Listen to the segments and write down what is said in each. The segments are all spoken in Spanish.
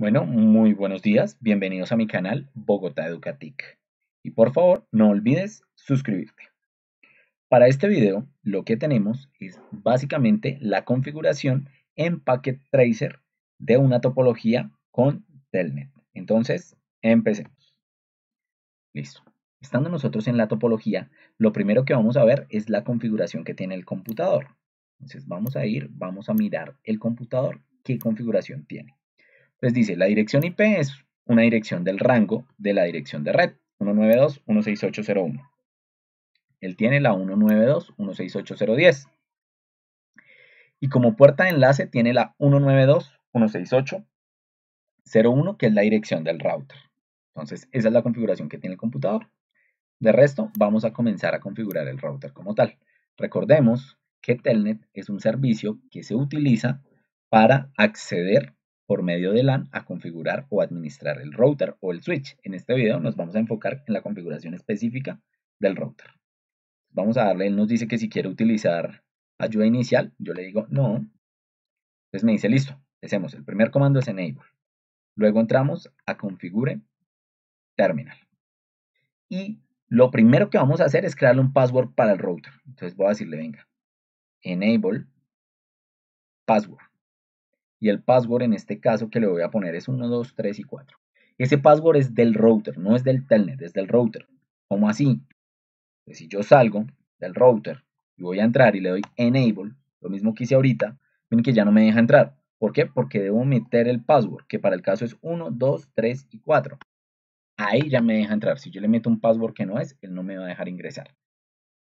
Bueno, muy buenos días, bienvenidos a mi canal Bogotá Educatic. Y por favor, no olvides suscribirte. Para este video, lo que tenemos es básicamente la configuración en Packet Tracer de una topología con Telnet. Entonces, empecemos. Listo. Estando nosotros en la topología, lo primero que vamos a ver es la configuración que tiene el computador. Entonces vamos a ir, vamos a mirar el computador, qué configuración tiene. Pues dice, la dirección IP es una dirección del rango de la dirección de red, 192.168.0.1. Él tiene la 192.168.0.10. Y como puerta de enlace tiene la 192.168.0.1, que es la dirección del router. Entonces, esa es la configuración que tiene el computador. De resto, vamos a comenzar a configurar el router como tal. Recordemos que Telnet es un servicio que se utiliza para acceder por medio de LAN a configurar o administrar el router o el switch. En este video nos vamos a enfocar en la configuración específica del router. Vamos a darle, él nos dice que si quiere utilizar ayuda inicial, yo le digo no. Entonces me dice listo, hacemos El primer comando es enable. Luego entramos a configure terminal. Y lo primero que vamos a hacer es crearle un password para el router. Entonces voy a decirle, venga, enable password y el password en este caso que le voy a poner es 1, 2, 3 y 4. Ese password es del router, no es del telnet, es del router. ¿Cómo así? Pues si yo salgo del router y voy a entrar y le doy enable, lo mismo que hice ahorita, miren que ya no me deja entrar. ¿Por qué? Porque debo meter el password, que para el caso es 1, 2, 3 y 4. Ahí ya me deja entrar. Si yo le meto un password que no es, él no me va a dejar ingresar.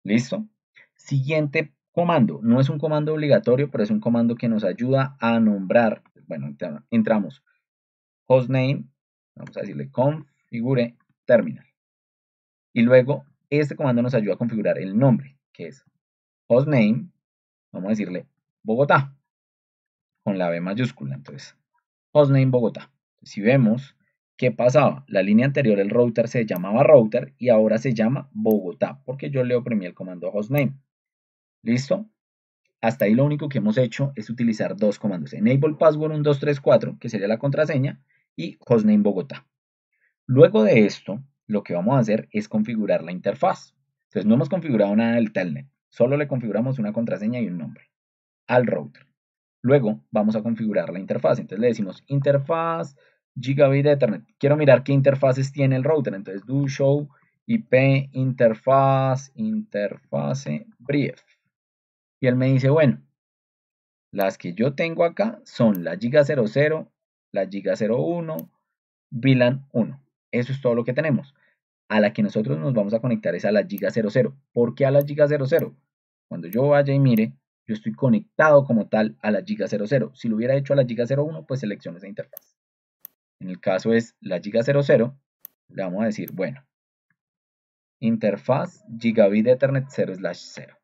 ¿Listo? Siguiente comando. No es un comando obligatorio, pero es un comando que nos ayuda a nombrar. Bueno, entramos. Hostname, vamos a decirle configure terminal. Y luego este comando nos ayuda a configurar el nombre, que es hostname, vamos a decirle Bogotá, con la B mayúscula. Entonces, hostname Bogotá. Si vemos qué pasaba, la línea anterior el router se llamaba router y ahora se llama Bogotá, porque yo le oprimí el comando hostname. ¿Listo? Hasta ahí lo único que hemos hecho es utilizar dos comandos. Enable password 1234, que sería la contraseña, y hostname Bogotá. Luego de esto, lo que vamos a hacer es configurar la interfaz. Entonces no hemos configurado nada del telnet, solo le configuramos una contraseña y un nombre al router. Luego vamos a configurar la interfaz. Entonces le decimos interfaz gigabit ethernet. Quiero mirar qué interfaces tiene el router. Entonces do show IP interfaz interfase brief. Y él me dice, bueno, las que yo tengo acá son la Giga 00, la Giga 01, VLAN 1. Eso es todo lo que tenemos. A la que nosotros nos vamos a conectar es a la Giga 00. ¿Por qué a la Giga 00? Cuando yo vaya y mire, yo estoy conectado como tal a la Giga 00. Si lo hubiera hecho a la Giga 01, pues selecciono esa interfaz. En el caso es la Giga 00, le vamos a decir, bueno, interfaz gigabit Ethernet 0 slash 0.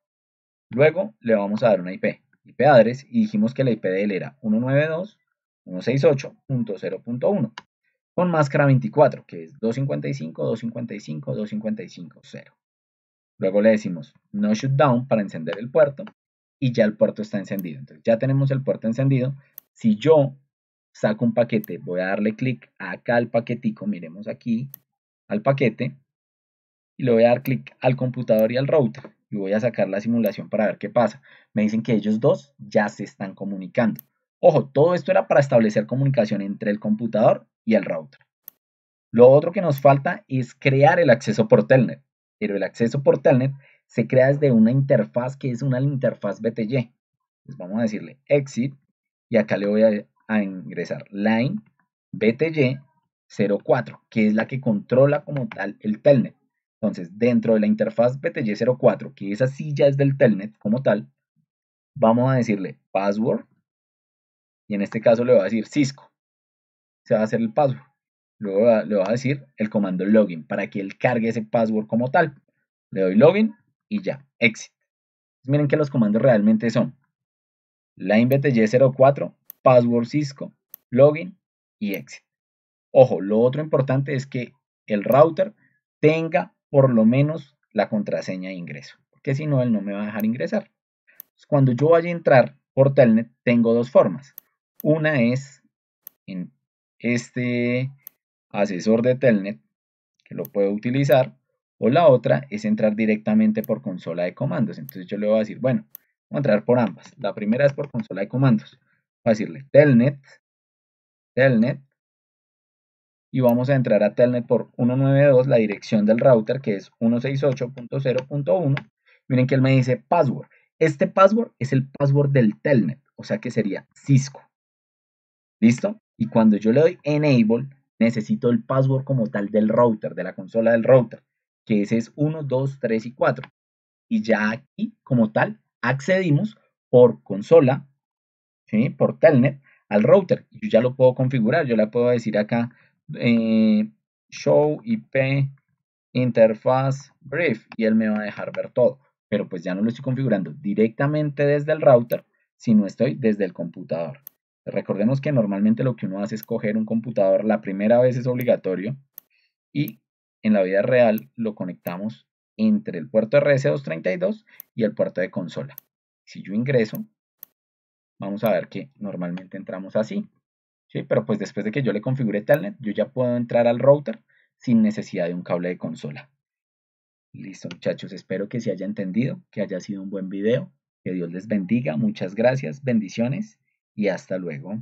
Luego le vamos a dar una IP, IP address, y dijimos que la IP de él era 192.168.0.1 con máscara 24, que es 255.255.255.0. Luego le decimos no shutdown para encender el puerto y ya el puerto está encendido. Entonces ya tenemos el puerto encendido. Si yo saco un paquete, voy a darle clic acá al paquetico, miremos aquí al paquete y le voy a dar clic al computador y al router y voy a sacar la simulación para ver qué pasa. Me dicen que ellos dos ya se están comunicando. Ojo, todo esto era para establecer comunicación entre el computador y el router. Lo otro que nos falta es crear el acceso por Telnet, pero el acceso por Telnet se crea desde una interfaz que es una interfaz BTY. Pues vamos a decirle exit y acá le voy a, ingresar line BTY 04, que es la que controla como tal el Telnet. Entonces, dentro de la interfaz btg 04 que esa silla ya es del telnet como tal, vamos a decirle password, y en este caso le va a decir Cisco, se va a hacer el password. Luego le va a decir el comando login para que él cargue ese password como tal. Le doy login y ya, exit. miren que los comandos realmente son linebtg 04 password Cisco, login y exit. Ojo, lo otro importante es que el router tenga por lo menos la contraseña de ingreso, porque si no, él no me va a dejar ingresar. Cuando yo vaya a entrar por Telnet, tengo dos formas. Una es en este asesor de Telnet, que lo puedo utilizar, o la otra es entrar directamente por consola de comandos. Entonces yo le voy a decir, bueno, voy a entrar por ambas. La primera es por consola de comandos. Voy a decirle telnet, telnet, y vamos a entrar a Telnet por 192, la dirección del router que es 168.0.1. Miren que él me dice password. Este password es el password del Telnet, o sea que sería Cisco. ¿Listo? Y cuando yo le doy enable, necesito el password como tal del router, de la consola del router, que ese es 1, 2, 3 y 4. Y ya aquí, como tal, accedimos por consola, por Telnet, al router. Yo ya lo puedo configurar, yo le puedo decir acá eh, show, IP, interfaz, brief y él me va a dejar ver todo. Pero pues ya no lo estoy configurando directamente desde el router, sino estoy desde el computador. Recordemos que normalmente lo que uno hace es coger un computador, la primera vez es obligatorio y en la vida real lo conectamos entre el puerto RS232 y el puerto de consola. Si yo ingreso, vamos a ver que normalmente entramos así. ¿sí? Pero pues después de que yo le configure Telnet, yo ya puedo entrar al router sin necesidad de un cable de consola. Listo, muchachos, espero que se haya entendido, que haya sido un buen video, que Dios les bendiga, muchas gracias, bendiciones y hasta luego.